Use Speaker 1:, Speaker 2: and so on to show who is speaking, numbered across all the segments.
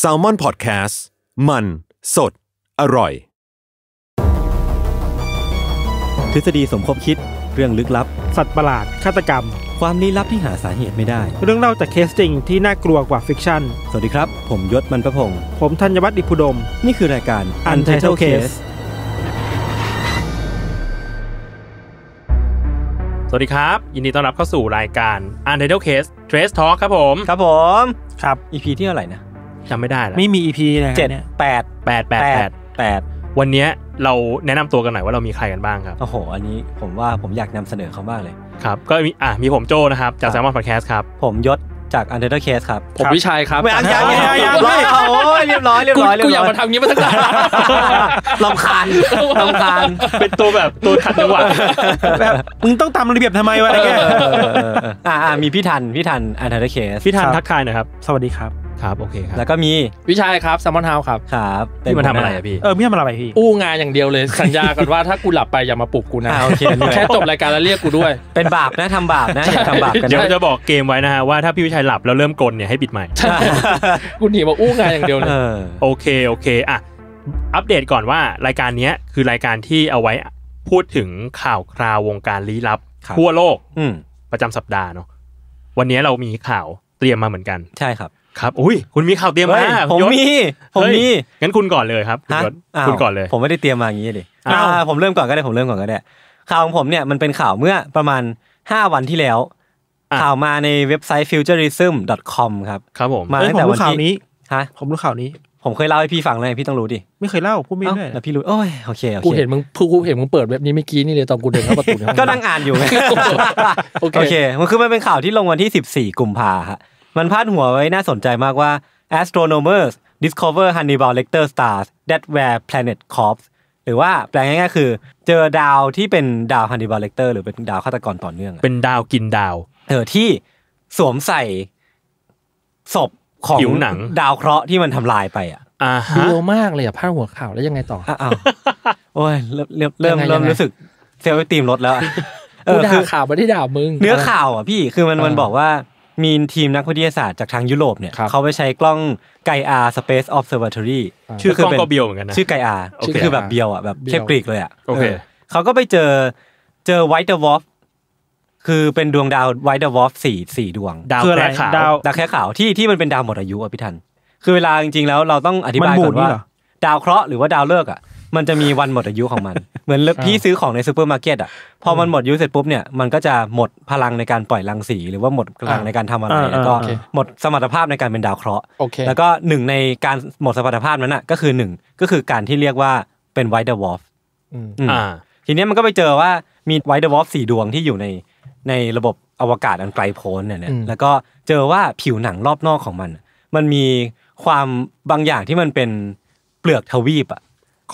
Speaker 1: s a l ม o n PODCAST มัน สด อร่อย ทฤษฎีสมคบคิดเรื่องลึกลับ
Speaker 2: สัตว์ประหลาดฆาตกรรม ความลี้ลับที่หาสาเหตุไม่ได้ เรื่องเล่าจากเคสจริงที่น่ากลัวกว่าฟิกชั่น สวัสดีครับ ผมยศมันประพง์ผมธัญวัฒน์อิพุดมนี่คือรายการ Untitled Case
Speaker 3: สวัสดีครับ ยินดีต้อนรับเข้าสู่รายการ Untitled Case Trace Talk ครับผม ครับผมครับ EP ที่เท่าไหร่นะจำไม่ได้แล้วไม่มี EP นะเจ็ดแปดแปดแปดแปดแปดวันนี้เราแนะนำตัวกันหน่อยว่าเรามีใครกันบ้างครับ โอ้โหอันนี้ผมว่าผมอยากนำเสนอเขาบ้างเลย ครับก็มีอ่ะมีผมโจนะครับ จากแซมมอนพอดแคสต์ครับ ผมยศจากอันเดอร์เคสครับ ผมวิชัยครับไม่อันยังยั
Speaker 4: งยังไม่โอ้ยเรียบร้อย เรียบร้อย กูอยากมาทำงี้มาตั้งแต่
Speaker 2: ลำค
Speaker 1: าญลำคาญ
Speaker 3: เป็นตัวแบบตัวทันจังหวะแบ
Speaker 1: บมึงต
Speaker 4: ้องทำระเบียบ
Speaker 2: ทำไมวะอะไรเงี้ย
Speaker 1: อ่า มีพี่ทันพี่ทันอันเดอร์เคส พี่ทันทักทายหน่อยครับ สวัสดีครับครับโอเคครับแล้วก็มีวิชัยครับซัมมอนเฮาครับครับพี่มันทำอะไรอะพี่เออพี่ทำอะไรพี่
Speaker 4: อ
Speaker 3: ู้งานอย่างเดียวเลยสัญญากันว่าถ้ากูหลับไปอย่ามาปลุกกูนะโอเคแค่จ
Speaker 1: บรายการแล้วเรียกกูด้วยเป็
Speaker 3: นบาปนะทำบาปนะอย่าทำบาปกันเดี๋ยวจะบอกเกมไว้นะฮะว่าถ้าพี่วิชัยหลับแล้วเริ่มกลนเนี่ยให้ปิดใหม่กูหนีมาอู้งานอย่างเดียวเลยโอเคโอเคอ่ะอัปเดตก่อนว่า รายการนี้คือรายการที่เอาไว้พูดถึงข่าวคราววงการลี้ลับทั่วโลกประจำสัปดาห์เนาะวันนี้เรามีข่าวเตรียมมาเหมือนกัน ใช่ครับครับอุ้ย คุณมีข่าวเตรียมมาผมมี ผมมีงั้นคุณก่อนเลยครับคุณก่อนเลย ผ
Speaker 1: มไม่ได้เตรียมมาอย่างนี้ดิผมเริ่มก่อนก็ได้ผมเริ่มก่อนก็ได้ข่าวของผมเนี่ยมันเป็นข่าวเมื่อประมาณห้าวันที่แล้ว ข่าวมาในเว็บไซต์ futurism.com ครับครับผมมาตั้งแต่วันที่ฮะผมรู้ข่าวนี้ ผมเคยเล่าให้พี่ฟังเลยพี่ต้องรู้ดิไม่เคยเล่าพูดไม่ได้แต่พี่รู้โอ้ยโอเคกูเห็นมึงกูเห็นมึงเปิดเว็บนี้เมื่อกี้นี่เลยตอนกูเดินเข้าประตูก็นั่งอ่านอยู่ไงโอเคมันคือมันเป็นข่าวที่ลงวันที่ี่กุมภาฮะมันพาดหัวไว้น่าสนใจมากว่า astronomers discover Hannibal Lecter stars that were planet corpse หรือว่าแปลง่ายๆคือ เจอดาวที่เป็นดาว Hannibal Lecter หรือเป็นดาวฆาตกรต่อเนื่อง เป็นดาวกินดาว เออที่สวมใส่ศพของผิวหนังดาวเคราะห์ที่มันทำลายไปอ่ะ อ่าฮะดู
Speaker 4: มากเลยอะพาดหัวข่าวแล้วยังไงต่ออ้าว
Speaker 1: โอ้ยเริ่มเริ่ม เริ่มรู้สึกเซลล์ไอตีมลดแล้วอะเออคือข่าวไม่
Speaker 4: ได้ด่ามึง เนื้อข่าวอ่ะ
Speaker 1: พี่คือมันมันบอกว่ามีทีมนักวิทยาศาสตร์จากทางยุโรปเนี่ยเขาไปใช้กล้องไกอาสเปซออฟเซอร์เวตอรี่ชื่อคือเป็นเบียวเหมือนกันนะชื่อไกอาชื่อคือแบบเบียวอ่ะแบบเทฟกรีกเลยอ่ะโอเคเขาก็ไปเจอเจอไวท์เดอะวอลฟคือเป็นดวงดาวไวท์เดอะวอลฟสี่สี่ดวงดาวแค่ขาวดาวแค่ขาวที่ที่มันเป็นดาวหมดอายุอ่ะพี่ทันคือเวลาจริงๆแล้วเราต้องอธิบายก่อนว่า ดาวเคราะห์หรือว่าดาวเลิกอ่ะมันจะมีวันหมดอายุของมัน เหมือนพี่ซื้อของในซูเปอร์มาร์เก็ตอ่ะ พอมันหมดอายุเสร็จปุ๊บเนี่ย มันก็จะหมดพลังในการปล่อยรังสี หรือว่าหมดพลังในการทำอะไร แล้วก็หมดสมรรถภาพในการเป็นดาวเคราะห์ แล้วก็หนึ่งในการหมดสมรรถภาพนั้นน่ะก็คือหนึ่งก็คือการที่เรียกว่าเป็นไวท์เดอะวอลฟทีนี้มันก็ไปเจอว่ามีไวท์เดอะวอลฟสี่ดวงที่อยู่ในในระบบอวกาศอันไกลโพ้นเนี่ย แล้วก็เจอว่าผิวหนังรอบนอกของมัน มันมีความบางอย่างที่มันเป็นเปลือกทวีปอ่ะ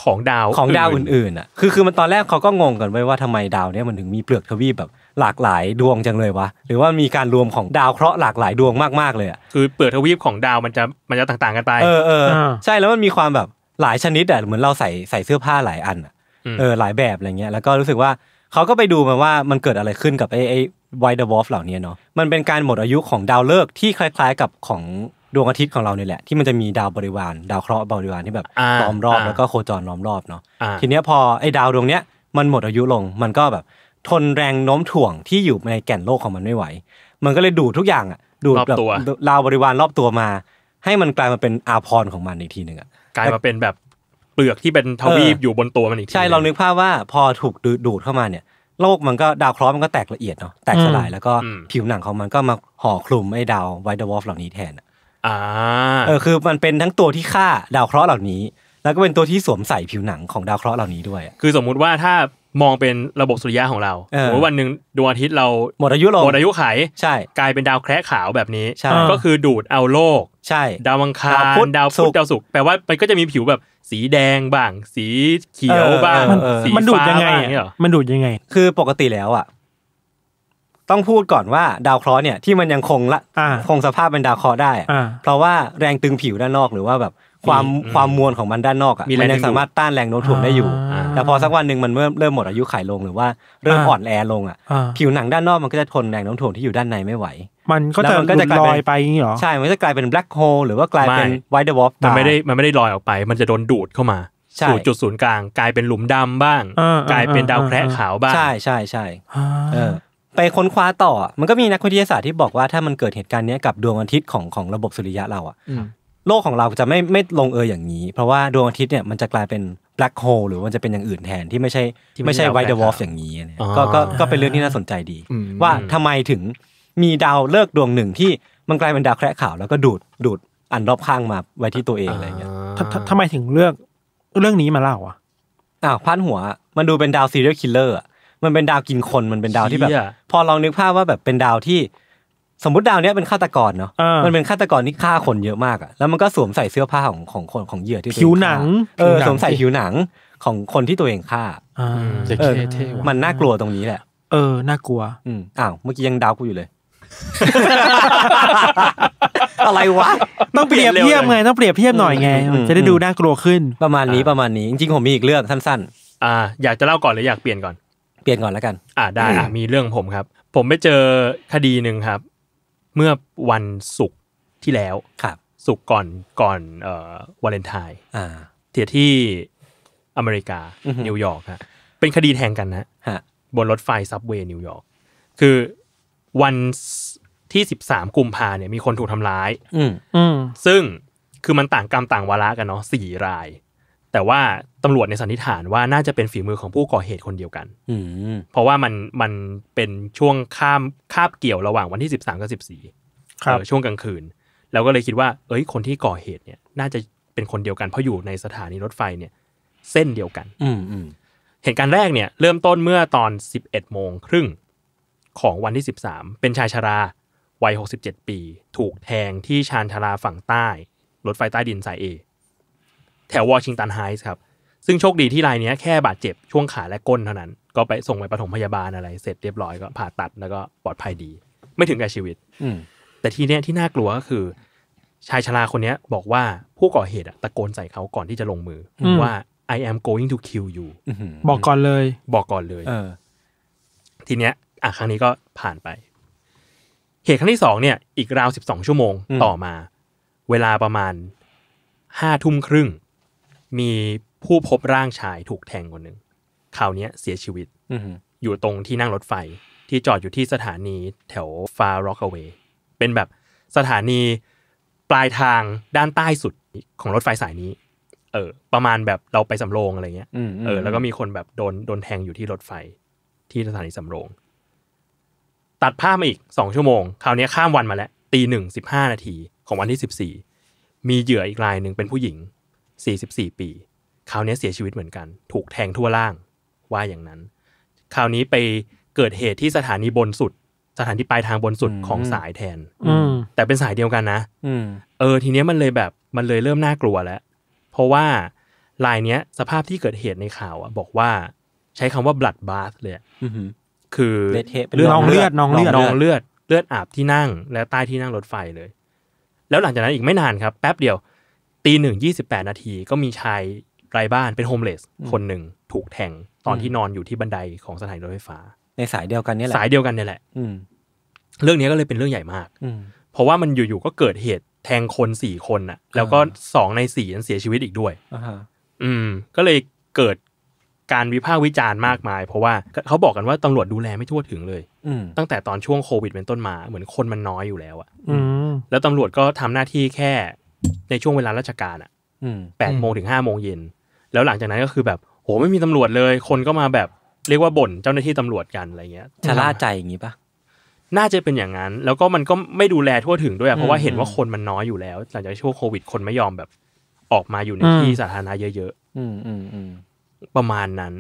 Speaker 1: ของดาวของดาวอื่นๆอ่ะคือคือมันตอนแรกเขาก็งงกันไว้ว่าทำไมดาวเนี้ยมันถึงมีเปลือกทวีปแบบหลากหลายดวงจังเลยวะหรือว่ามีการรวมของดาวเคราะห์หลากหลายดวงมากๆเลยอ่ะคือเปลือกทวีปของดาวมันจะมันจะต่างๆกันไปเออเออ ใช่แล้วมันมีความแบบหลายชนิดอ่ะเหมือนเราใส่ใส่เสื้อผ้าหลายอันอ่ะเออ หลายแบบอะไรเงี้ยแล้วก็รู้สึกว่าเขาก็ไปดูมาว่ามันเกิดอะไรขึ้นกับไอ้ไอ้ไวเดอร์วอฟเหล่านี้เนาะมันเป็นการหมดอายุของดาวฤกษ์ที่คล้ายๆ กับของดวงอาทิตย์ของเราเนี่ยแหละ ที่มันจะมีดาวบริวาร ดาวเคราะห์บริวารที่แบบล้อมรอบแล้วก็โคจรล้อมรอบเนาะทีเนี้ยพอไอ้ดาวดวงเนี้ยมันหมดอายุลงมันก็แบบทนแรงโน้มถ่วงที่อยู่ในแก่นโลกของมันไม่ไหว มันก็เลยดูดทุกอย่างอ่ะดูดแบบดาวบริวารรอบตัวมา ให้มันกลายมาเป็นอาพรของมันอีกทีหนึ่งอ่ะกลายมาเป็นแบบเปลือกที่เป็นทวีปอยู่บนตัวมันอีกทีใช่เรานึกภาพว่าพอถูกดูดเข้ามาเนี่ยโลกมันก็ดาวเคราะห์มันก็แตกละเอียดเนาะแตกสลายแล้วก็ผิวหนังของมันก็มาห่อคลุมไอ้ดาวไวท์ดวอลฟ์เหล่านี้แทนอ่าเออคือมันเป็นทั้งตัวที่ฆ่าดาวเคราะห์เหล่านี้ แล้วก็เป็นตัวที่สวมใส่ผิวหนังของ
Speaker 3: ดาวเคราะห์เหล่านี้ด้วยคือสมมุติว่าถ้ามองเป็นระบบสุริยะของเราสมมติวันหนึ่งดวงอาทิตย์เราหมดอายุลงหมดอายุไข ใช่กลายเป็นดาวแคระขาวแบบนี้ก็คือดูดเอาโลก ใช่ ดาวมังคารดาวพุธดาวศุกร์แปลว่ามันก็จะมีผิวแบบสีแดงบ้าง สีเขียวบ้าง มันดูดยังไง
Speaker 1: มันดูดยังไง คือปกติแล้วอ่ะต้องพูดก่อนว่าดาวเคราะห์เนี่ยที่มันยังคงละคงสภาพเป็นดาวเคราะห์ได้เพราะว่าแรงตึงผิวด้านนอกหรือว่าแบบความความมวลของมันด้านนอกอ่ะมันยังสามารถต้านแรงโน้มถ่วงได้อยู่ แต่พอสักวันหนึ่งมันเริ่มเริ่มหมดอายุขัยลงหรือว่าเริ่มอ่อนแอลงอ่ะผิวหนังด้านนอกมันก็จะทนแรงโน้มถ่วงที่อยู่ด้านในไม่ไหว
Speaker 2: มันก็จะมันก็จะลอยไปอย่างนี้หรอใช
Speaker 1: ่ มันจะกลายเป็นแบล็คโฮ
Speaker 3: ลหรือว่ากลายเป็นไวท์เดอะวอล์ฟมันไม่ได้มันไม่ได้ลอยออกไป มันจะโดนดูดเข้ามาสู่จุดศูนย์กลาง กลายเป็นหลุมดำบ้างกลายเป็นดาวแคระขาวบ้างใช่ใช่ใช่ไป
Speaker 1: ค้นคว้าต่อมันก็มีนักวิทยาศาสตร์ที่บอกว่าถ้ามันเกิดเหตุการณ์นี้กับดวงอาทิตย์ของของระบบสุริยะเราอะโลกของเราจะไม่ไม่ลงเอยอย่างนี้ เพราะว่าดวงอาทิตย์เนี่ยมันจะกลายเป็นแบล็คโฮลหรือมันจะเป็นอย่างอื่นแทนที่ไม่ใช่ไม่ใช่ไวเดอร์วอฟอย่างนี้ก็ก็ก็เป็นเรื่องที่น่าสนใจดีว่าทำไมถึงมีดาวเลิกดวงหนึ่งที่มันกลายเป็นดาวแคระขาวแล้วก็ดูดดูดอันรอบข้างมาไว้ที่ตัวเองอะไรเงี้ยทำไมถึงเลือกเรื่องนี้มาเล่าอ่ะอ้าวพันหัว มันดูเป็นดาวซีเรียลคิลเลอร์อ่ะมันเป็นดาวกินคนมันเป็นดาวที่แบบพอลองนึกภาพว่าแบบเป็นดาวที่ สมมติดาวเนี้ยเป็นฆาตกรเนาะมันเป็นฆาตกรที่ฆ่าคนเยอะมากอะแล้วมันก็สวมใส่เสื้อผ้าของของคนของเหยื่อที่ผิวหนังเออสวมใส่ผิวหนังของคนที่ตัวเองฆ่าเออมันน่ากลัวตรงนี้แหละเออน่ากลัว อืมอ้าวเมื่อกี้ยังดาวกูอยู่เลย อะไรวะต้องเปรียบเทียบไงต้องเปรียบเทียบหน่อยไงจะได้ดูน่ากลัวขึ้นประมาณนี้ประมาณนี้ จริงๆผมมีอีกเรื่อง
Speaker 3: สั้น ๆอ่าอยากจะเล่าก่อนหรืออยากเปลี่ยนก่อนเปลี่ยนก่อนแล้วกัน อ่าได้ อ่มีเรื่องผมครับ ผมไปเจอคดีหนึ่งครับ เมื่อวันศุกร์ที่แล้วครับศุกร์ก่อน ก่อนเอ่อวาเลนไทน์ อ่า เที่ยที่อเมริกา นิวยอร์กฮะ เป็นคดีแทงกันนะฮะ บนรถไฟซับเวย์นิวยอร์ก คือวันที่สิบสามกุมภาเนี่ยมีคนถูกทำร้าย อืมอืมซึ่งคือมันต่างกรรมต่างวาระกันเนาะสี่ราย แต่ว่าตำรวจในสันนิษฐานว่าน่าจะเป็นฝีมือของผู้ก่อเหตุคนเดียวกันเพราะว่ามันมันเป็นช่วงข้ามคาบเกี่ยวระหว่างวันที่สิบสามกับสิบสี่ช่วงกลางคืนเราก็เลยคิดว่า เอ้ยคนที่ก่อเหตุเนี่ย น่าจะเป็นคนเดียวกันเพราะอยู่ในสถานีรถไฟเนี่ย เส้นเดียวกันอืเหตุการณ์แรกเนี่ยเริ่มต้นเมื่อตอนสิบเอ็ดโมงครึ่งของวันที่สิบสามเป็นชายชาราวัยหกสิบเจ็ดปี ถูกแทงที่ชานชาราฝั่งใต้ รถไฟใต้ดินสายเอแถววอชิงตันไฮส์ครับซึ่งโชคดีที่รายนี้แค่บาดเจ็บช่วงขาและก้นเท่านั้น ก็ไปส่งไปปฐมพยาบาลอะไรเสร็จเรียบร้อยก็ผ่าตัดแล้วก็ปลอดภัยดี ไม่ถึงกับชีวิตแต่ทีเนี้ยที่น่ากลัวก็คือ ชายชราคนนี้บอกว่าผู้ก่อเหตุตะโกนใส่เขาก่อนที่จะลงมือ ว่า I am going to kill you บอกก่อนเลย บอกก่อนเลยทีเนี้ย อ่ะครั้งนี้ก็ผ่านไป เหตุครั้งที่สองเนี่ย อีกราวสิบสองชั่วโมงต่อมา เวลาประมาณห้าทุ่มครึ่งมีผู้พบร่างชายถูกแทงคนหนึ่ง คราวนี้เสียชีวิต อยู่ตรงที่นั่งรถไฟที่จอดอยู่ที่สถานีแถวฟาร์็อกเวย์เป็นแบบสถานีปลายทางด้านใต้สุดของรถไฟสายนี้ เออ ประมาณแบบเราไปสำโรงอะไรเงี้ย เออ แล้วก็มีคนแบบโดนโดนแทงอยู่ที่รถไฟที่สถานีสำโรง ตัดภาพมาอีกสองชั่วโมง คราวนี้ข้ามวันมาแล้วตีหนึ่งสิบห้านาทีของวันที่สิบสี่มีเหยื่ออีกรายหนึ่งเป็นผู้หญิงสี่สิบสี่ปีคราวนี้เสียชีวิตเหมือนกัน ถูกแทงทั่วล่าง ว่าอย่างนั้น คราวนี้ไปเกิดเหตุที่สถานีบนสุด สถานที่ปลายทางบนสุดของสายแทนแต่เป็นสายเดียวกันนะเออ ทีเนี้ยมันเลยแบบมันเลยเริ่มน่ากลัวแล้ว เพราะว่าลายเนี้ย สภาพที่เกิดเหตุในข่าว อ่ะ บอกว่า ใช้คำว่า blood bath เลยคือเลือดนองเลือดนองเลือดนองเลือดเลือดอาบที่นั่งและใต้ที่นั่งรถไฟเลย แล้วหลังจากนั้นอีกไม่นานครับ แป๊บเดียวตีหนึ่งยี่สิบแปดนาทีก็มีชายไร้บ้านเป็นโฮมเลสคนหนึ่งถูกแทงตอนที่นอนอยู่ที่บันไดของสถานีรถไฟฟ้า ในสายเดียวกันนี่แหละสายเดียวกันนี่แหละ อืเรื่องนี้ก็เลยเป็นเรื่องใหญ่มากเพราะว่ามันอยู่ๆ ก็เกิดเหตุแทงคนสี่คนน่ะ แล้วก็สองในสี่นั้นเสียชีวิตอีกด้วยอืม ก็เลยเกิดการวิพากษ์วิจารณ์มากมาย เพราะว่าเขาบอกกันว่าตำรวจดูแลไม่ทั่วถึงเลยตั้งแต่ตอนช่วงโควิดเป็นต้นมา เหมือนคนมันน้อยอยู่แล้วอ่ะแล้วตำรวจก็ทำหน้าที่แค่ในช่วงเวลาราชการอ่ะแปดโมงถึงห้าโมงเย็นแล้วหลังจากนั้นก็คือแบบโหไม่มีตำรวจเลยคนก็มาแบบเรียกว่าบ่นเจ้าหน้าที่ตำรวจกันอะไรเงี้ยชะล่าใจอย่างงี้ปะน่าจะเป็นอย่างนั้น แล้วก็มันก็ไม่ดูแลทั่วถึงด้วยเพราะว่าเห็นว่าคนมันน้อยอยู่แล้ว หลังจากช่วงโควิด คนไม่ยอมแบบ ออกมาอยู่ในที่สาธารณะเยอะ
Speaker 2: ๆ
Speaker 3: ประมาณนั้น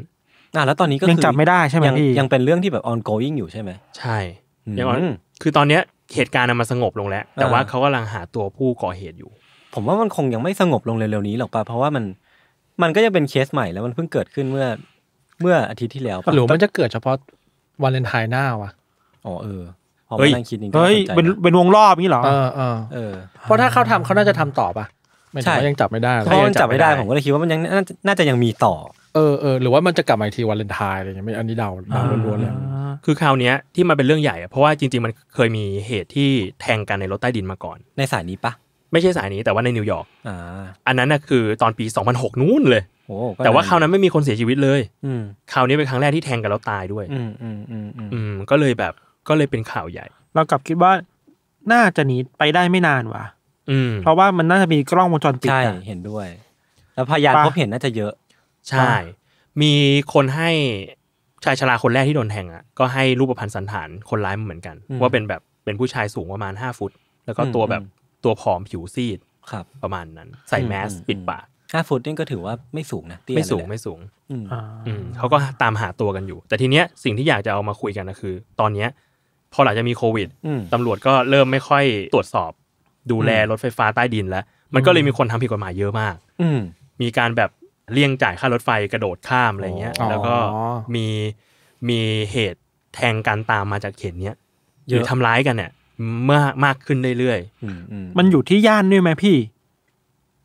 Speaker 3: อ่ะแล้วตอนนี้ก็ยังจับไม่ได้ใช่ไหมพี่ยังเป็นเรื่องที่แบบ ongoing อยู่ใช่ไหมใช่ยังอคือตอนเนี้ย เหตุการณ์มันสงบลงแล้ว แต่ว่าเขากำลังหาตัวผู้ก่อเหตุอ
Speaker 1: ยู่ ผมว่ามันคงยังไม่สงบลงเร็วๆนี้หรอกป่ะเพราะว่ามันมันก็จะเป็นเคสใหม่แล้วมันเพิ่งเกิดขึ้นเมื่อเมื่ออาทิตย์ที่แล้วหรือมันจะเกิดเฉพาะวาเลนไทน์หน้าวะอ๋อเออเฮ้ยเฮ้ยเป็น
Speaker 3: เป็นวงรอบนี้เหรอ
Speaker 4: เออ
Speaker 1: เออ เพราะถ้าเขาทำเขาน่
Speaker 4: าจะทำต่อปะ่ใช่ยังจับไม่ได้เพราะยังจับไม่ได้ผม
Speaker 1: ก็เลยคิดว่ามันยังน่าจะยังมีต่อ เอ
Speaker 3: อเออ หรือว่ามันจะกลับมาทีวันเลนทายอะไรเงี้ยไม่ อันนี้เดาเดาล้วนๆเลยคือคราวนี้ที่มันเป็นเรื่องใหญ่เพราะว่าจริงๆ มันเคยมีเหตุที่แทงกันในรถใต้ดินมาก่อน ในสายนี้ปะไม่ใช่สายนี้แต่ว่าในนิวยอร์กอันนั้นนะคือตอนปี 2006นู้นเลยแต่ว่าคราวนั้นไม่มีคนเสียชีวิตเลยคราวนี้เป็นครั้งแรกที่แทงกันแล้วตายด้วยอืม ก็เลยแบบ ก็เลยเป็นข่าวใหญ่ เรากลับคิดว่า น่าจะหนีไปได้ไม่นานว่ะเพราะว่ามันน่าจะมีกล้องวงจรปิด ใช่ เห็นด้วย แล้วพยานพบเห็นน่าจะเยอะ ใช่ มีคนให้ ชายชราคนแรกที่โดนแทงอ่ะ ก็ให้รูปพรรณสันฐานคนร้ายเหมือนกัน ว่าเป็นแบบ เป็นผู้ชายสูงประมาณห้าฟุต แล้วก็ตัวแบบตัวผอมผิวซีดครับประมาณนั้น ใส่แมสปิดปากห้าฟุตนี่ก็ถือว่าไม่สูงนะไม่สูงไม่สูงอืมเขาก็ตามหาตัวกันอยู่ แต่ทีเนี้ยสิ่งที่อยากจะเอามาคุยกันนะคือ ตอนเนี้ย พอหลังจากมีโควิดตำรวจก็เริ่มไม่ค่อยตรวจสอบ ดูแลรถไฟฟ้าใต้ดินแล้ว มันก็เลยมีคนทำผิดกฎหมายเยอะมาก อืมีการแบบเลี่ยงจ่ายค่ารถไฟกระโดดข้ามอะไรเงี้ยแล้วก็มีมีเหตุแทงกันตามมาจากเขตเนี้ยหรือทำร้ายกันเนี่ยมากมากขึ้นเรื่อย
Speaker 2: ๆมันอยู่ที่ย่านด้วยไหมพี่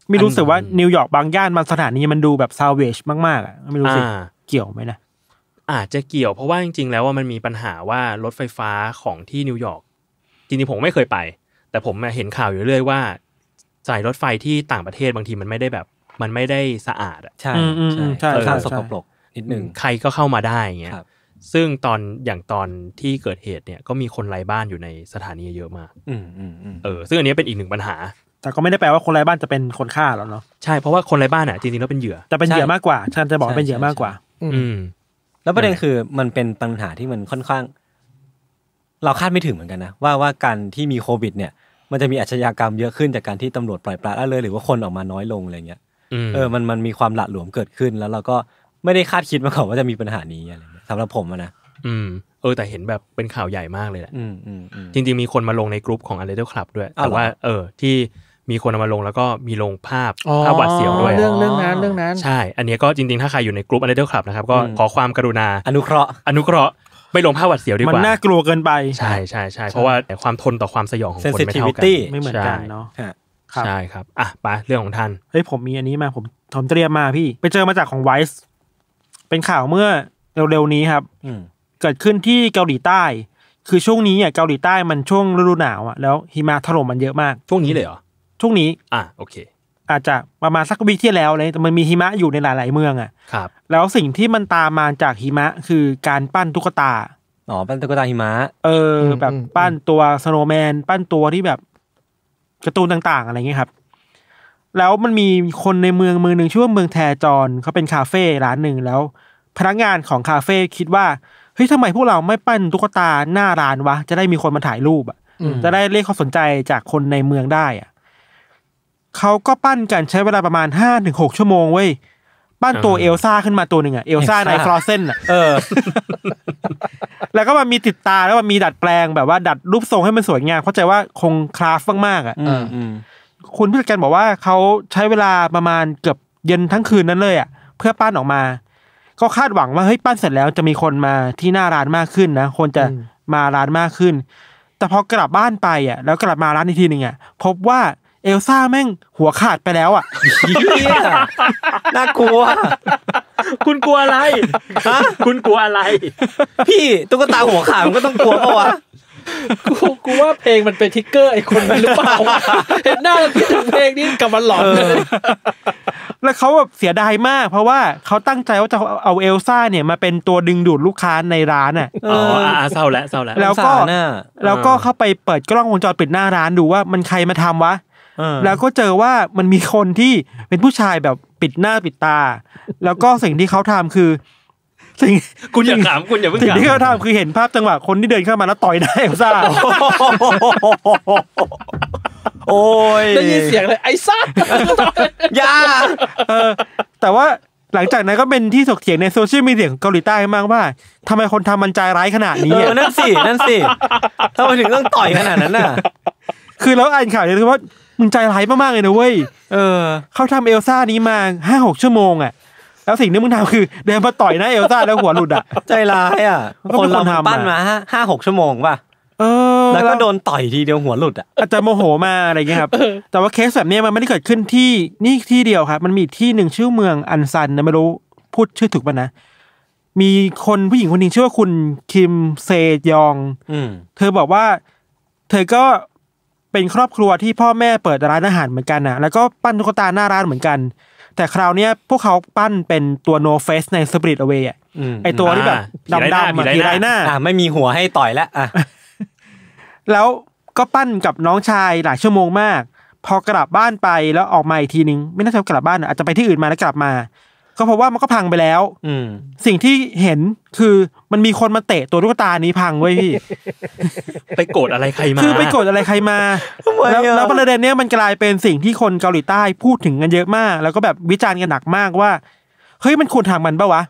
Speaker 2: ไม่รู้สึกว่านิวยอร์กบางย่านบางสถานีมันดูแบบซาวเวชมากๆ อ่ะ ไม่รู้สึกเก
Speaker 3: ี่ยวไหมนะ อาจจะเกี่ยวเพราะว่าจริงๆ แล้วว่ามันมีปัญหาว่ารถไฟฟ้าของที่นิวยอร์กจริงๆ ผมไม่เคยไป แต่ผมเห็นข่าวอยู่เรื่อย ว่า สายรถไฟที่ต่างประเทศบางทีมันไม่ได้แบบ มันไม่ได้สะอาดอ่ะใช่ใช่ใช่สกปรกนิดหนึ่งใครก็เข้ามาได้เงี้ยซึ่งตอนอย่างตอนที่เกิดเหตุเนี่ย ก็มีคนไร้บ้านอยู่ในสถานีเยอะมากอืมอืมอเออ ซึ่งอันนี้เป็นอีกหนึ่งปัญหา แต่ก็ไม่ได้แปลว่าคนไร้บ้านจะเป็นคนฆ่าแล้วเนาะ ใช่ เพราะว่าคนไร้บ้านอ่ะจริงๆแล้วเป็นเหยื่อ แต่เป็นเหยื่อมากกว่าฉันจะบอกเป็นเหยื่
Speaker 1: อมากกว่า อืมแล้วประเด็นคือมันเป็นปัญหาที่มันค่อนข้าง เราคาดไม่ถึงเหมือนกันนะว่าว่าการที่มีโควิดเนี่ย มันจะมีอาชญากรรมเยอะขึ้นจากการที่ตำรวจปล่อยปละละเลย หรือว่าคนออกมาน้อยลงอะไรเงี้ยเออมันมันมีความหละหลวมเกิดขึ้นแล้วเราก็
Speaker 3: ไม่ได้คาดคิดมาก่อนว่าจะมีปัญหานี้อะไรสหรับผมนะอืม เออ แต่เห็นแบบเป็นข่าวใหญ่มากเลยแหละจริงๆ มีคนมาลงในกลุ่มของอเลเ t t e ลคลับด้วยแต่ว่าเออที่มีคนมาลงแล้วก็มีลงภาพภาพหวัดเสียวด้วยเรื่องเรื่องนั้นเรื่องนั้นใช่ อันนี้ก็จริงๆ ถ้าใครอยู่ในกลุ่มอเ l e t t e ล c l ั b นะครับ ก็ขอความกรุณา อนุเคราะห์อนุเคราะห์ไม่ลงภาพหวัดเสียวดีกว่ามันน่ากลัวเกินไปใช่ใช่ใช่เพราะว่าความทนต่อความสยองของคนไม่เท่ากันไม่เหมือนกันเนาะใช่ครับอ่ะไปเรื่องของท่าน
Speaker 2: เฮ้ยผมมีอันนี้มาผมทอมเตรียมมาพี่ ไปเจอมาจากของไวส์เป็นข่าวเมื่อเร็วๆนี้ครับเกิดขึ้นที่เกาหลีใต้ คือช่วงนี้เนี่ยเกาหลีใต้มันช่วงฤดูหนาวอ่ะแล้ว หิมะถล่มมันเยอะมาก ช่วงนี้เลยเหรอช่วงนี้ อ่ะโอเค อาจจะประมาณสักวีที่แล้วเลยแต่มันมีหิมะอยู่ในหลาย ๆ เมือง อ่ะครับ แล้วสิ่งที่มันตามมาจากหิมะ คือการปั้นตุ๊กตาอ๋อปั้นตุ๊กตาหิมะ เออ แบบปั้นตัวสโนว์แมนปั้นตัวที่แบบการ์ตูนต่าง ๆ อะไรเงี้ยครับ แล้วมันมีคนในเมืองเมืองหนึ่งชื่อว่าเมืองแทจอนเขาเป็นคาเฟ่ร้านหนึ่งแล้วพนักงานของคาเฟ่คิดว่าเฮ้ยทำไมพวกเราไม่ปั้นตุ๊กตาหน้าร้านวะ จะได้มีคนมาถ่ายรูปอ่ะจะได้เรียกความสนใจจากคนในเมืองได้อ่ะเขาก็ปั้นกันใช้เวลาประมาณห้าถึงหกชั่วโมงเว้ย
Speaker 3: ปั้นตัวเอลซ่าขึ
Speaker 2: ้นมาตัวหนึ่งอ่ะเอลซ่าในฟลอเซนอ่ะเออแล้วก็มันมีติดตาแล้วมันมีดัดแปลงแบบว่า ดัดรูปทรงให้มันสวยงามเข้าใจว่าคงคราฟมากๆอ่ะคุณผู้จัดการบอกว่าเขาใช้เวลาประมาณเกือบเย็นทั้งคืนนั้นเลยอ่ะเพื่อปั้นออกมาก็คาดหวังว่า เฮ้ยปั้นเสร็จแล้ว จะมีคนมาที่หน้าร้านมากขึ้นนะ คนจะมาร้านมากขึ้น แต่พอกลับบ้านไปอ่ะ แล้วกลับมาร้านอีกทีหนึ่งอ่ะ พบว่า เอลซ่าแม่งหัวขาดไปแล้วอ่ะน่ากลัว คุณ
Speaker 4: กลัวอะไรคุณกลัวอะไร พี่ตุ๊กตา
Speaker 1: หัวขาดมันก็ต้องกลัวปะวะ
Speaker 4: กูกูว่าเพลงมันเป็นทิกเกอร์ไอคนนี้หรือเปล่าเห็นหน้าคิดถึงเพลงนี้กลับมาหลอนเลย
Speaker 2: แล้วเขาแบบเสียดายมาก เพราะว่าเขาตั้งใจ ว่าจะเอาเอลซ่า เนี่ยมาเป็นตัวดึงดูดลูกค้าในร้านอ่ะอ๋อาเศร้าแล้วเศร้าแล้วแล้วก็แล้วก็เข้าไปเปิดกล้องวงจรปิดหน้าร้านดูว่ามันใครมาทำวะแล้วก็เจอว่ามันมีคนที่เป็นผู้ชายแบบปิดหน้าปิดตา แล้วก็สิ่งที่เขาทำคือ สิ่ง
Speaker 1: คุณอย่าถามคุ
Speaker 3: ณอย่าเพิ่งถามสิ่งที่เขา
Speaker 2: ทำคือเห็นภาพจังหวะ คนที่เดินเข้ามาแล้วต่อยหน้าเอลซ่าโอ้ยได้ยินเสียงเลยไอ้ซาอย่า แต่ว่าหลังจากนั้นก็เป็นที่ถกเถียงในโซเชียลมีเดียของเกาหลีใต้มากว่า ทำไมคนทำมันใจร้ายขนาดนี้ นั่นสิ นั่นสิ
Speaker 1: ทำไมถึงต้องต่อยขนาดนั้นน่ะ
Speaker 2: คือเราอ่านข่าวเนี่ยคือว่ามึงใจร้ายมากๆเลยนะเว้ย เออ เขาทำเอลซ่านี้มาห้าหกชั่วโมงอ่ะ แล้วสิ่งที่มึงทำคือ เดินมาต
Speaker 1: ่อยหน้าเอลซ่าแล้วห
Speaker 2: ัวหลุดอ่ะ ใจร้ายอ่ะ คนเราปั้นมา
Speaker 1: ห้าหกชั่วโมงป่ะแล้วก็โดนต่อยทีเดียวหัวหลุดอ่ะอาจจะโมโหมาอะไรเงี้ยครับแต่ว่าเคสแบบนี้
Speaker 2: มันไม่ได้เกิดขึ้นที่นี่ที่เดียวครับมันมีที่หนึ่งชื่อเมืองอันซันนะไม่รู้พูดชื่อถูกป่ะนะ มีคนผู้หญิงคนหนึ่งชื่อว่าคุณคิมเซยองเธอบอกว่า เธอก็เป็นครอบครัวที่พ่อแม่เปิดร้านอาหารเหมือนกันนะแล้วก็ปั้นตุ๊กตาหน้าร้านเหมือนกัน แต่คราวเนี้ย พวกเขาปั้นเป็นตัวโนเฟสในสปริตอเวยะ
Speaker 1: ไอตัวที่แบบดำๆผีไรหน้าไม่มีหัวให้ต่อยแล้วอ่ะ
Speaker 2: แล้วก็ปั้นกับน้องชายหลายชั่วโมงมาก พอกลับบ้านไปแล้วออกมาอีกทีนึงไม่น่าจะกลับบ้าน อาจจะไปที่อื่นมาแล้วกลับมาก็พบว่ามันก็พังไปแล้ว อืสิ่งที่เห็นคือมันมีคนมาเตะตัวลูกตานี้พังไว้พี่
Speaker 3: ไปโกรธอะไรใครมาคือไปโกร
Speaker 2: ธอะไรใครมาแล้วแล้วประเด็นเนี้ยมันกลายเป็นสิ่งที่คนเกาหลีใต้พูดถึงกันเยอะมาก แล้วก็แบบวิจารณ์กันหนักมากว่าเฮ้ยมันควรทำมันปะวะ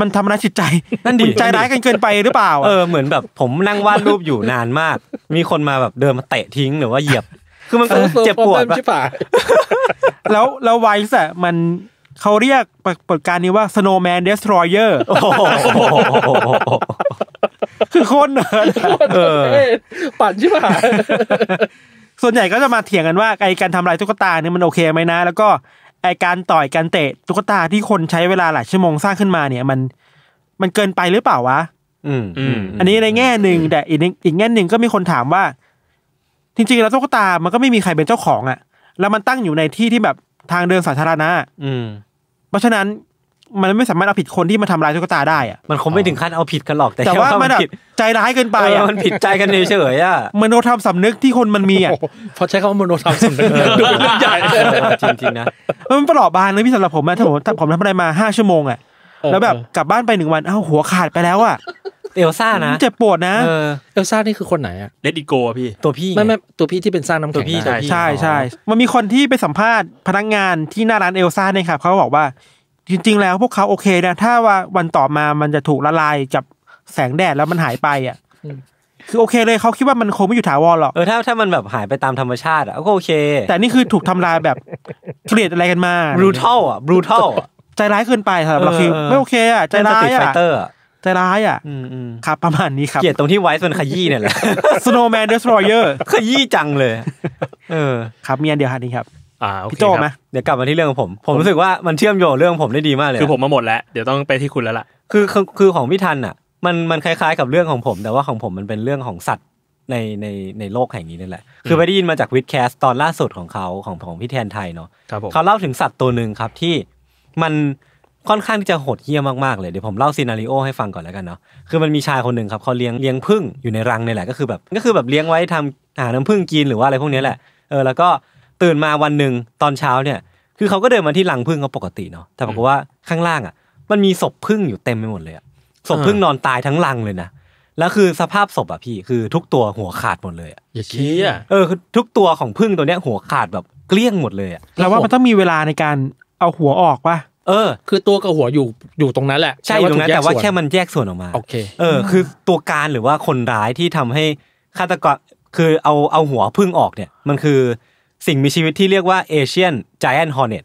Speaker 2: มันทำร้ายจิตใจ
Speaker 1: นั่นดิใจร้ายกันเกินไปหรือเปล่าเออเหมือนแบบผมนั่งวาดรูปอยู่นานมาก มีคนมาแบบเดินมาเตะทิ้ง หรือว่าเหยียบ คือมันก็เจ็บปวดป่ะ
Speaker 2: แล้วแล้วไวส์อ่ะมันเขาเรียกปรากฏการณ์นี้ว่า snowman destroyer คือโคตเนิร์ปั่นใช่ป่ะส่วนใหญ่ก็จะมาเถียงกันว่าไอการทำลายตุ๊กตาเนี่ยมันโอเคไหมนะแล้วก็ไอการต่อยการเตะตุ๊กตาที่คนใช้เวลาหลายชั่วโมงสร้างขึ้นมาเนี่ย มัน มันเกินไปหรือเปล่าวะอืม อันนี้ในแง่หนึ่งแต่อีกอีกแง่หนึ่งก็มีคนถามว่าจริงๆ แล้วตุ๊กตามันก็ไม่มีใครเป็นเจ้าของอะ่ะ แล้วมันตั้งอยู่ในที่ที่แบบทางเดินสาธารณะ อืม เพราะฉะนั้นมันไม่สามารถเอาผิดคนที่มาทำร้ายตุ๊กตาได้อะ
Speaker 1: มันคงไม่ถึงขั้นเอาผิดกันหรอกแต่แต่ว่ามันผิดใจร้ายเกินไปอะมันผิดใจกันเฉยๆอ่ะ
Speaker 2: มโนธรรมสำนึกที่คนมันมีอะโอ้พอใช้คำว่ามโนธรรมสำนึกดู
Speaker 3: เป็นเรื่องใหญ่ จริงๆนะ
Speaker 2: มันะปลอบบาเนยพี่สำหรับผมอะถ้าผมถ้าผมทำอะไรมาห้าชั่วโมงอะแล้วแบบกลับบ้านไปหนึ่งวัน เอ้าหัวขาดไปแล้วอะเอลซ่านะเจ็บปวดนะ เออเอลซ่านี่คือคนไหนอะเล
Speaker 4: ดิโกะพี่ตัวพี่ไม่ไม่ตัวพี่ที่เป็นสร้างน้
Speaker 1: ำตัแข็วงพี่ใช่ใช่
Speaker 2: มันมีคนที่ไปสัมภาษณ์พนักงานที่หน้าร้านเอลซ่าเนี่ยครับเขาบอกว่าจริงๆแล้วพวกเขาโอเคนะ ถ้าว่าวันต่อมามันจะถูกละลายจับแสงแดดแล้วมันหายไปอ่ะคือโอเคเลยเขาคิดว่ามันคงไม่อยู่ถาวรหรอ
Speaker 1: กเออถ้าถ้ามันแบบหายไปตามธรรมชาติอ่ะก็โอเค แต่นี่
Speaker 2: คือถูกทำลายแบบ
Speaker 1: เกลียดอะไรกันมาบรูทัลอ่ะบรูทัลใจ
Speaker 2: ร้ายเกินไปครับเราคือไม่โอเคอ่ะใจร้ายอ่ะใจร้ายอ่ะครับประมาณนี้ครับเกลียดตรง
Speaker 1: ที่ไวส์ป็นขยี้เนี่ยแหละ Snowman Destroyer ขยี้จังเลย
Speaker 2: เออครับมีอันเดียวับนี่ครับ
Speaker 1: อ่าพี่โจไหมเดี๋ยวกลับมาที่เรื่องของผม ผมรู้สึกว่ามันเชื่อมโยงเรื่องผมได้ดีมากเลย คือผมมาหมดแล้วเดี๋ยวต้องไปที่คุณแล้วล่ะคือคือของพี่ทันอ่ะมันมันคล้าย ๆกับเรื่องของผม แต่ว่าของผมมันเป็นเรื่องของสัตว์ในในในโลกแห่งนี้นั่นแหละ คือไปได้ยินมาจากวิดแคสตอนล่าสุดของเขาของของพี่แทนไทยเนาะเขาเล่าถึงสัตว์ตัวหนึ่งครับที่มันค่อนข้างที่จะโหดเหี้ยมมากๆเลยเดี๋ยวผมเล่าซีนารีโอให้ฟังก่อนแล้วกันเนาะคือมันมีชายคนหนึ่งครับเขาเลี้ยงเลี้ยงผึ้งอยู่ในรังนี่แหละก็คือแบบก็คือแบบเลี้ยงไว้ทำหาน้ำพึ่งกินหรือว่าอะไรพวกนี้แหละเออแล้วก็ตื่นมาวันหนึ่งตอนเช้าเนี่ย คือเขาก็เดินมาที่หลังพึ่งเขาปกติเนาะ แต่ปรากฏว่าข้างล่างอ่ะ มันมีศพพึ่งอยู่เต็มไปหมดเลยอะศพพึ่งนอนตายทั้งลังเลยนะ แล้วคือสภาพศพอ่ะพี่ คือทุกตัวหัวขาดหมดเลยอะย่าคิดอ่ะ เออ ทุกตัวของพึ่งตัวเนี้ย หัวขาดแบบเกลี้ยงหมดเลยอ่ะแล้ว่ามันต้องมีเวลาในการเอาหัวออกปะเออ คือตัวกับหัวอยู่อยู่ตรงนั้นแหละใช่อยู่ตรงนั้น แต่ว่าแค่มันแยกส่วนออกมาโอเคเออ คือตัวการหรือว่าคนร้ายที่ทำให้ฆาตกร คือเอาเอาหัวพึ่งออกเนี่ยมันคืสิ่งมีชีวิตที่เรียกว่าเอเชียนายแอนฮอร์เน็ต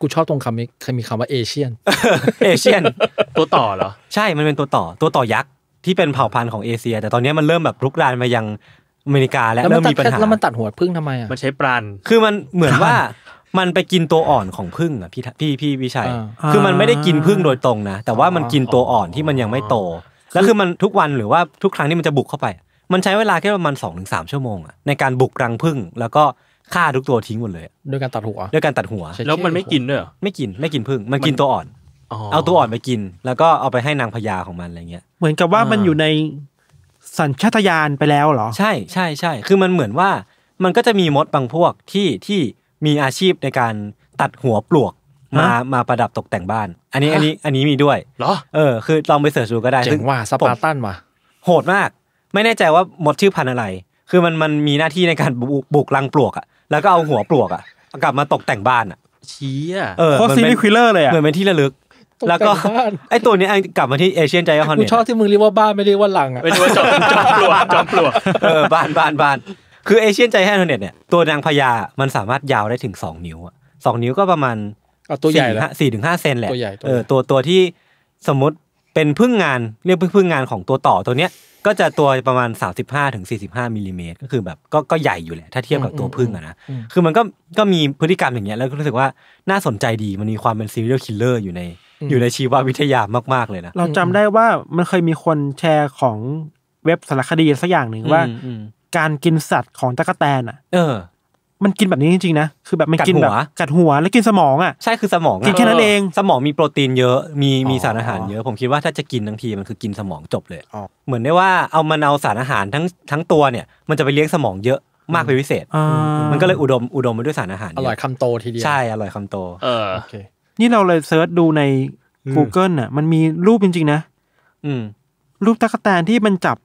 Speaker 1: กูชอบตรงคำนี้เคยมีคำว่าเอเชียน เอเชียนตัวต่อเหรอ ใช่ มันเป็นตัวต่อ ตัวต่อยักษ์ ที่เป็นเผ่าพันธุ์ของเอเชีย แต่ตอนนี้มันเริ่มแบบรุกรานมายัง อเมริกาแล้วเริ่มมีปัญหา แล้วม
Speaker 4: ันตัดหัวพึ่งทำไมอ่ะ
Speaker 1: มันใช้ปรานคือมันเหมือนว่ามันไปกินตัวอ่อนของพึ่งอ่ะพี่พี่พี่วิชัย คือมันไม่ได้กินพึ่งโดยตรงนะแต่ว่ามันกินตัวอ่อนที่มันยังไม่โตแล้วคือมันทุกวันหรือว่าทุกครั้งที่มันจะบุกเข้าไป มันใช้เวลาแค่ประมาณสองถึงสามชั่วโมงอ่ะในการบุกรังพึ่งแล้วก็ฆ่าทุกตัวทิ้งหมดเลยด้วยการตัดหัวด้วยการตัดหัวแล้วมันไม่กินด้วยเไม่กินไม่กินพึ่งมันกินตัวอ่อนเอาตัวอ่อนไปกิน แล้วก็เอาไปให้นางพญาของมันอะไรเงี้ย เหมือนกับว่ามันอยู่ในสัญชาตญาณไปแล้วเหรอใช่ใช่ใช่คือมันเหมือนว่ามันก็จะมีมดบางพวกที่ที่มีอาชีพในการตัดหัวปลวกมามาประดับตกแต่งบ้าน อันนี้อันนี้อันนี้มีด้วยเหรอเออคือลองไปเสิร์ชดูก็ได้เจ๋งว่าสปาร์ตันว่ะโหดมาก ไม่แน่ใจว่ามดชื่อพันอะไร คือมันมันมีหน้าที่ในการบุกลังปลวกอ่ะแล้วก็เอาหัวปลวกอ่ะ กลับมาตกแต่งบ้านอ่ะชี้อ่ะเออพราะซีรีส์คิลเลอร์เลยอ่ะ เหมือนเป็นที่ระลึก แล้วก็ไอตัวนี้กลับมาที่เอเชียนใจคอนเนี่ยชอ
Speaker 4: บที่มึงเรียกว่าบ้านไม่เรียกว่าหลังอ่ะไม่ใช่ว่าจอม
Speaker 3: จอมปลวกจอ
Speaker 1: มปลวกเออบ้านบ้านบ้านคือเอเชียนใจแฮนเน็ตเนี่ยตัวนางพญามันสามารถยาวได้ถึงสองนิ้วอะสองนิ้วก็ประมาณตัวใหญ่ละสี่ถึงห้าเซนแหละตัวใหญ่เออตัวตัวที่สมมติเป็นพึ่งงานเรียกพึ่งพึ่งงานของตัวต่อตัวเนี้ยก็จะตัวประมาณ3 5มสถึงมิลลิเมตรก็คือแบบก็ก็ใหญ่อยู่แหละถ้าเทียบกับตัวพึ่งอะนะคือมันก็ก็มีพฤติกรรมอย่างเงี้ยแล้วก็รู้สึกว่าน่าสนใจดีมันมีความเป็นซีเรียลคิลเลอร์อยู่ใน อยู่ในชีววิทยามากๆเลยนะเราจ
Speaker 2: ำได้ว่ามันเคยมีคนแชร์ของเว็บสารคดีสักอย่างหนึ่งว่าการกินสัตว์ของตะกแตนอ่ะมันกินแบบนี้จริงๆนะ คือแบบมันกินแบบกัดหัวแล้วกินสมองอ่ะ ใช่ คือสมองกินแค่นั้นเอง
Speaker 1: สมองมีโปรตีนเยอะ มีมีสารอาหารเยอะ ผมคิดว่าถ้าจะกินทั้งทีมันคือกินสมองจบเลย เหมือนได้ว่าเอามันเอาสารอาหารทั้งทั้งตัวเนี่ย มันจะไปเลี้ยงสมองเยอะมากเป็นพิเศษ มันก็เลยอุดม อุดมไปด้วยสารอาหาร อร่อยคำโตทีเดียว ใช่ อร่อยคำโต
Speaker 4: เออ
Speaker 2: นี่เราเลยเซิร์ชดูใน Google น่ะ มันมีรูปจริงๆนะอืรูปตะกแตนที่มันจับ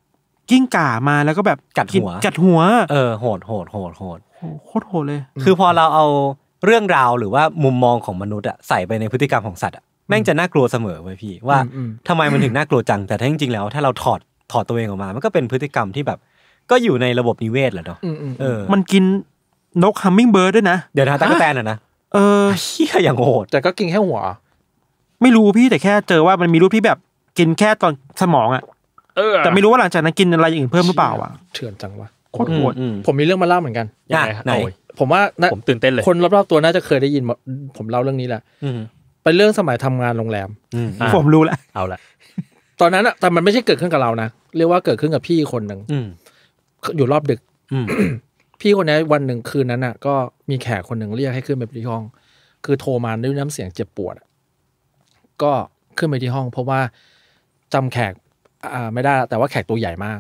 Speaker 2: กิ้งก่ามาแล้
Speaker 1: วก็แบบกัดหัวกัดหัว เออ โหดโหดโหดโหดโคตรโหดเลย คือพอเราเอาเรื่องราวหรือว่ามุมมองของมนุษย์อะใส่ไปในพฤติกรรมของสัตว์อะแม่งจะน่ากลัวเสมอเว้ยพี่ ว่าทำไมมันถึงน่ากลัวจังแต่ถ้าจริงๆแล้วถ้าเราถอดถอดตัวเองออกมา มันก็เป็นพฤติกรรมที่แบบก็อยู่ในระบบนิเวศแหละเนาะมันกินนกฮัมมิงเบิร์ดด้วยนะเดี๋ยวนะต
Speaker 2: กั้งแตนอ่ะนะเออเฮียอย่างโหด แต่ก็กินแค่หัว ไม่รู้พี่แต่แค่เจอว่ามันมีรูปที่แบบกินแค่ตอนสมองอ่ะแต่ไม่รู้ว่าหลังจากนั้นกินอะไรอย่างอื่นเพิ่มหรือเปล่าอ่ะ
Speaker 4: เถื่อนจังวะโคตรโหดผมมีเรื่องมาเล่าเหมือนกัน ยังไงไหนผมว่า ผมตื่นเต้นเลย คนรอบๆตัวน่าจะเคยได้ยินผมเล่าเรื่องนี้แหละเป็นเรื่องสมัยทำงานโรงแรมผมรู้ละเอาละตอนนั้นอะแต่มันไม่ใช่เกิดขึ้นกับเรานะ เรียกว่าเกิดขึ้นกับพี่คนหนึ่งอยู่รอบดึกพี่คนนี้วันหนึ่งคืนนั้นอะก็มีแขกคนหนึ่งเรียกให้ขึ้นไปที่ห้อง คือโทรมาด้วยน้ำเสียงเจ็บปวดก็ขึ้นไปที่ห้อง เพราะว่าจำแขกอ่าไม่ได้ แต่ว่าแขกตัวใหญ่มาก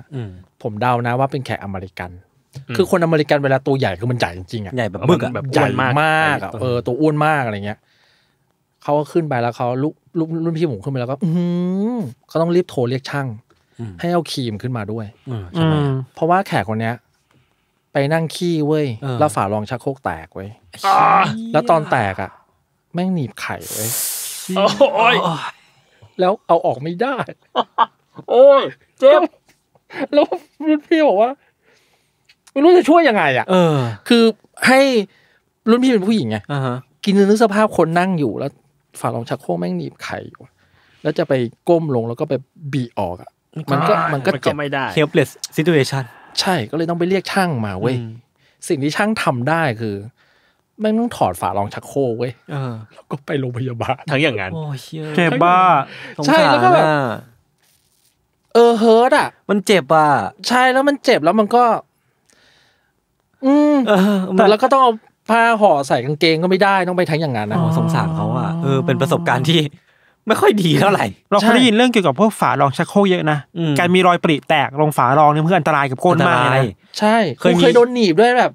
Speaker 4: ผมเดานะ ว่าเป็นแขกอเมริกัน คือคนอเมริกันเวลาตัวใหญ่คือมันใหญ่จริงๆอ่ะใหญ่แบบมึกแบบใหญ่มากเออตัวอ้วนมากอะไรเงี้ยเขาก็ขึ้นไปแล้วเขาลุกรุ่นพี่ผมขึ้นไปแล้วก็อืเขาต้องรีบโทรเรียกช่าง ให้เอาครีมขึ้นมาด้วยใช่ไหมเพราะว่าแขกคนเนี้ยไปนั่งขี้เว้ยแล้วฝารองชักโครกแตกเว้ยแล้วตอนแตกอ่ะ แม่งหนีบไข่เว้ยแล้วเอาออกไม่ได้โอ้ยเจ็บแล้วรุ่นพี่บอกว่าไม่รู้จะช่วยยังไง อ่ะเออ คือให้รุ่นพี่เป็นผู้หญิงไงกินนึกสภาพคนนั่งอยู่แล้วฝารองชักโครกแม่งหนีบไข่อยู่ แล้วจะไปก้มลงแล้วก็ไปบีออกอ่ะ มันก็มันก็เจ็บไม่ได้ helpless situation ใช่ก็เลยต้องไปเรียกช่างมาเว้ย สิ่งที่ช่างทำได้คือ แม่งต้องถอดฝารองชักโครกเว้ยแล้วก็ไปโรงพยาบาลทั้งอย่างนั้นโอ้
Speaker 1: เชี่ยจ็บบ้า ใช่แล้วก็แบบ
Speaker 4: เออเฮิร์ตอ่ะมันเจ็บอ่ะใช่แล้วมันเจ็บแล้วมันก็อืมแต่แล้วก็ต้องเอาผ้าห่อใส่กางเกงก็ไม่ได้ต้องไปทั้งอย่างนั้นนะสงสารเขาอ่ะ
Speaker 1: เออเป็นประสบการณ์ที่ ไม่ค่อยดีเท่าไหร่
Speaker 4: เราเคยได้ยินเ
Speaker 2: รื่องเกี่ยวกับพวกฝารองชักโครกเยอะนะการมีรอยปริแตกลงฝารองนี่เพื่ออันตรายกับคนมากใช่ เคยเคยโดนห
Speaker 1: นีบด้วยแบบ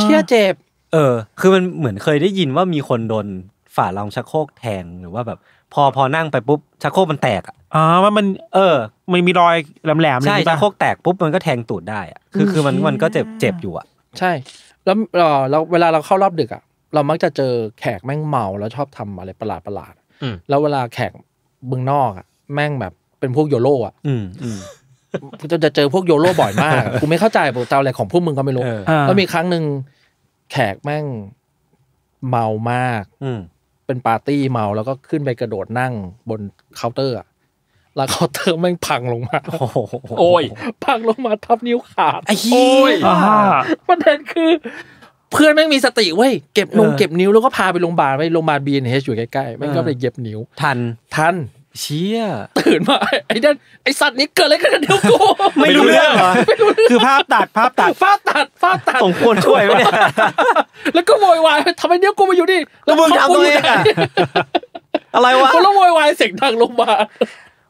Speaker 1: เชี่ยเจ็บเออ คือมันเหมือนเคยได้ยินว่ามีคนโดนฝารองชักโครกแทงหรือว่าแบบ พอพอนั่งไปปุ๊บชักโครกมันแตกอ่ะอ๋อว่ามัน เออ มันมีรอยแหลมๆเลยใช่ถ้าโคกแตกปุ๊บ มันก็แทงตูดได้อะ คือคือมันมันก็เจ็บเจ็บอยู่อ่ะ
Speaker 4: ใช่ แล้วเราเวลาเราเข้ารอบดึกอ่ะเรามักจะเจอแขกแม่งเมาแล้วชอบทำอะไรประหลาดประหลาดแล้วเวลาแขกเมืองนอกอ่ะแม่งแบบเป็นพวกโยโร่อ่ะจะจะเจอพวกโยโร่บ่อยมากกูไม่เข้าใจปกตาอะไรของพวกมึงก็ไม่รู้แล้วมีครั้งหนึ่งแขกแม่งเมามาก อืเป็นปาร์ตี้เมาแล้วก็ขึ้นไปกระโดดนั่งบนเคาน์เตอร์อ่ะแล้วเคาน์เตอร์แม่งพังลงมาโอ้ยพังลงมาทับนิ้วขาดโอ้ยประเด็นคือ เพื่อนแม่งมีสติเว้ยเก็บนุงเก็บนิ้วแล้วก็พาไปโรงพยาบาลไปโรงพยาบาลบีเอ็นเอยู่ใกล้ๆแม่งก็ไปเย็บนิ้วทันทันเชี่ยตื่นมาไอ้นั่นไอ้สัตว์นี้เกิดอะไรขึ้นเดี๋ยวกูไม่รู้เรื่องเหรอคือภาพตัดภาพตัดภาพตัดภาพตัดสมควรช่วยไหมเนี่ยแล้วก็โวยวายทำไมเดี๋ยวกูมาอยู่นี่แล้วมึงทำตัวเองอะไรวะคนละโวยวายเสียงดังลงมา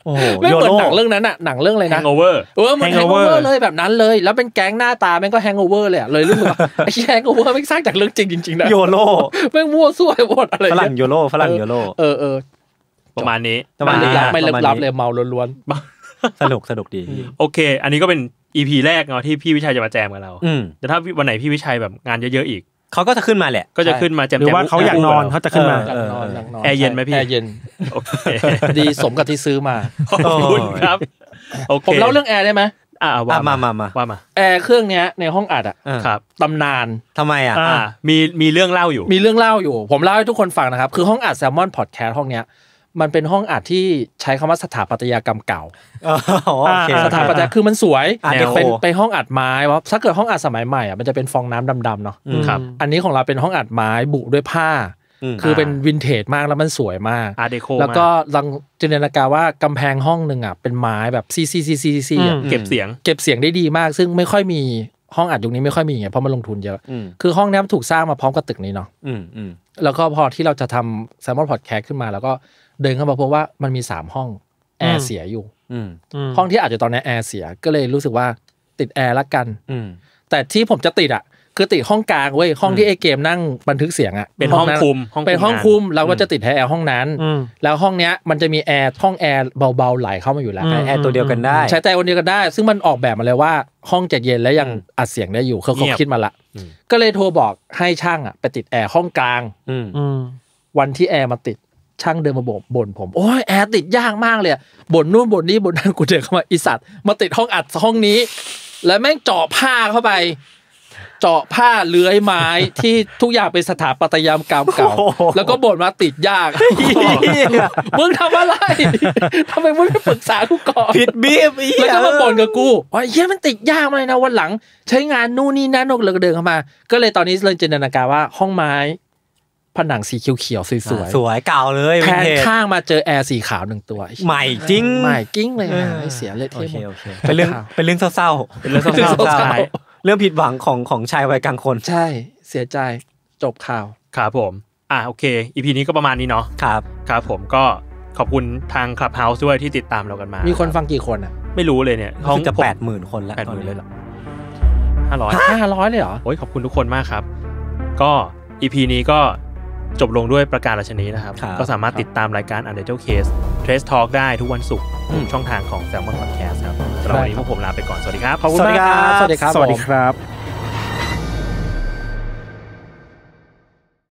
Speaker 4: โอ้ไม่เหมือนหนังเรื่องนั้นอะหนังเรื่องอะไรนะ hangover เออมัน hangover เลยแบบนั้นเลย แล้วเป็นแก๊งหน้าตาแม่งก็ hangover เลยอะเลยรู้สึกว่าไอ้ hangover แม่งสร้างจากเรื่องจริงจริงนะโยโร่แม่งมั่วซั่วหมดอะไรฝรั
Speaker 3: ่งโยโร่ฝรั่งโยโร่เออเออประมาณนี้ประมาณนี้ไม่เลิกลับเลยเมาล้วนๆสนุกสนุกดี โอเค อันนี้ก็เป็นอีพีแรกเนาะที่พี่วิชัยจะมาแจมกับเราแต่ถ้าวันไหนพี่วิชัยแบบงานเยอะๆอีกเขาก็จะขึ้นมาแหละก็จะขึ้นมาแจมหรือว่าเขาอยากนอนเขาจะขึ้นมานอนนอนแอร์เย็นไหมพี่แอร์เย็นดีสมกับที่ซื้อมาขอบคุณครับผมเล่าเรื่องแอร์ได้ไหมอ่าว่ามามามาว่ามา
Speaker 4: แอร์เครื่องเนี้ยในห้องอัดอ่ะ
Speaker 3: ครับตำนานทำไมอ่ะมีมีเรื่องเล่าอยู่
Speaker 4: มีเรื่องเล่าอยู่ ผมเล่าให้ทุกคนฟังนะครับคือห้องอัดแซลมอนพอดแคสต์ห้องเนี้ยมันเป็นห้องอัดที่ใช้คำว่าสถาปัตยกรรมเก่าสถาปัตยคือมันสวยเป็นเป็นห้องอัดไม้ว่าถ้าเกิดห้องอัดสมัยใหม่อ่ะมันจะเป็นฟองน้ำดำๆเนาะอันนี้ของเราเป็นห้องอัดไม้บุด้วยผ้า คือเป็นวินเทจมากแล้วมันสวยมากอาร์เดโคแล้วก็ลองจินตนาการว่ากำแพงห้องหนึ่งอ่ะเป็นไม้แบบซีซีซีซีซีเก็บเสียง เก็บเสียงได้ดีมาก ซึ่งไม่ค่อยมีห้องอัดยุคนี้ไม่ค่อยมีไงเพราะมันลงทุนเยอะคือห้องนี้ถูกสร้างมาพร้อมกับตึกนี้เนาะแล้วก็พอที่เราจะทำแซมมอนพอดแคสต์ขึ้นมาแล้วก็เดินเข้ามาพบว่ามันมีสามห้องแอร์เสียอยู่ห้องที่อาจจะตอนนี้แอร์เสียก็เลยรู้สึกว่าติดแอร์ละกันแต่ที่ผมจะติดอ่ะ คือติดห้องกลางเว้ยห้องที่ไอเกมนั่งบันทึกเสียงอ่ะเป็นห้องคุมเป็นห้องคุม เราก็จะติดแอร์ห้องนั้นแล้วห้องเนี้ยมันจะมีแอร์ห้องแอร์เบาๆไหลเข้ามาอยู่แล้วแอร์ตัวเดียวกันได้ใช้แต่อันเดียวกันได้ ซึ่งมันออกแบบมาเลยว่า ห้องจะเย็นและยังอัดเสียงได้อยู่เขาคิดมาละก็เลยโทรบอกให้ช่างอ่ะ ไปติดแอร์ห้องกลางวันที่แอร์มาติดช่างเดินมาบบ่นผมโอ้ยแอร์ติดยากมากเลยบ่นนู่นบ่นนี้บ่นนั่นกูเดินเข้ามาอีสัตว์มาติดห้องอัดห้องนี้ แล้วแม่งเจาะผ้าเข้าไป เจาะผ้าเลื้อยไม้ที่ทุกอย่างเป็นสถาปัตยกรรมเก่าแล้วก็บ่นว่าติดยากมึงทำอะไรทำไมมึงไม่ปรึกษากูก่อนผิดบีบแล้วก็มาบ่นกับกูว่าเฮียมันติดยากากเลยนะวันหลังใช้งานนู่นนี่นั่นนกเลยเดินเข้ามา ก็เลยตอนนี้เลยจินตนาการว่าห้องไม้ผนังสีเขียวๆสวยๆ สวยเก่าเลยแทนข้างมาเจอแอร์สีขาวหนึ่งตัว
Speaker 1: ใหม่จริง ใหม่กิ้งเลยไม่เสียเลยเท่หมดเป็นเรื่องเป็นเรื่องเศร้าๆ เป็นเรื่องเศ
Speaker 2: ร้า
Speaker 3: ๆเรื่องผิดหวังของของชายวัยกลางคนใช่ เสียใจจบข่าวครับผม อ่ะโอเคอีพีนี้ก็ประมาณนี้เนาะครับครับผมก็ขอบคุณทางคลับเฮาส์ด้วยที่ติดตามเรากันมา มีคนฟังกี่คนอ่ะ ไม่รู้เลยเนี่ยเขงจะแปดหมื่นคนละแปดหมื่นเลยหรอห้าร้อยห้าร้อยเลยเหรอโอ้ยขอบคุณทุกคนมากครับ ก็อีพีนี้ก็จบลงด้วยประกาศราชนีนะครับ ก็สามารถติดตามรายการ u n d e r t a l e Case Trace Talk ได้ทุกวันศุกร์ช่องทางของ s ซ l m o n Podcast ครับ สำหรับวันนี้พวกผมลาไปก่อน สวัสดีครับขอบคุณมากครับ สวัสดีครับ สวัสดีครับ